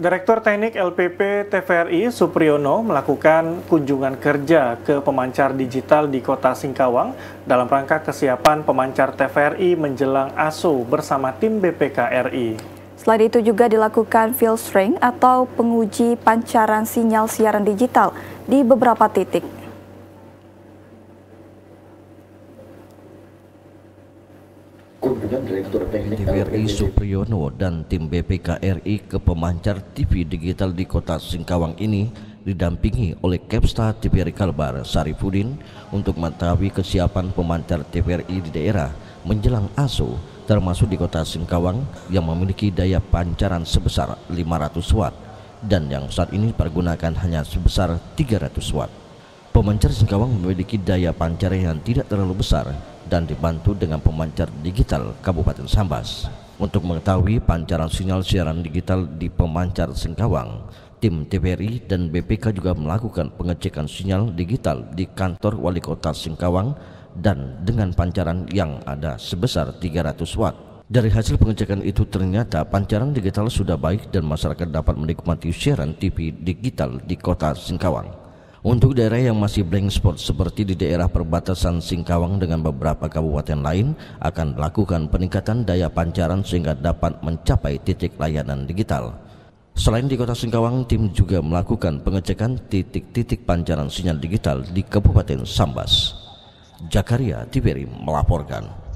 Direktur Teknik LPP TVRI Supriyono melakukan kunjungan kerja ke pemancar digital di kota Singkawang dalam rangka kesiapan pemancar TVRI menjelang ASO bersama tim BPKRI. Selain itu juga dilakukan field strength atau penguji pancaran sinyal siaran digital di beberapa titik. dengan Direktur Teknik TVRI Supriyono dan tim BPK RI ke pemancar TV digital di kota Singkawang ini didampingi oleh Kepsta TVRI Kalbar Sarifudin untuk mengetahui kesiapan pemancar TVRI di daerah menjelang ASO termasuk di kota Singkawang yang memiliki daya pancaran sebesar 500 watt dan yang saat ini pergunakan hanya sebesar 300 watt. Pemancar Singkawang memiliki daya pancar yang tidak terlalu besar dan dibantu dengan pemancar digital Kabupaten Sambas. Untuk mengetahui pancaran sinyal siaran digital di pemancar Singkawang, tim TVRI dan BPK juga melakukan pengecekan sinyal digital di kantor wali kota Singkawang dan dengan pancaran yang ada sebesar 300 watt. Dari hasil pengecekan itu ternyata pancaran digital sudah baik dan masyarakat dapat menikmati siaran TV digital di kota Singkawang. Untuk daerah yang masih blank spot seperti di daerah perbatasan Singkawang dengan beberapa kabupaten lain akan melakukan peningkatan daya pancaran sehingga dapat mencapai titik layanan digital. Selain di kota Singkawang, tim juga melakukan pengecekan titik-titik pancaran sinyal digital di Kabupaten Sambas. Jakaria Tiberi melaporkan.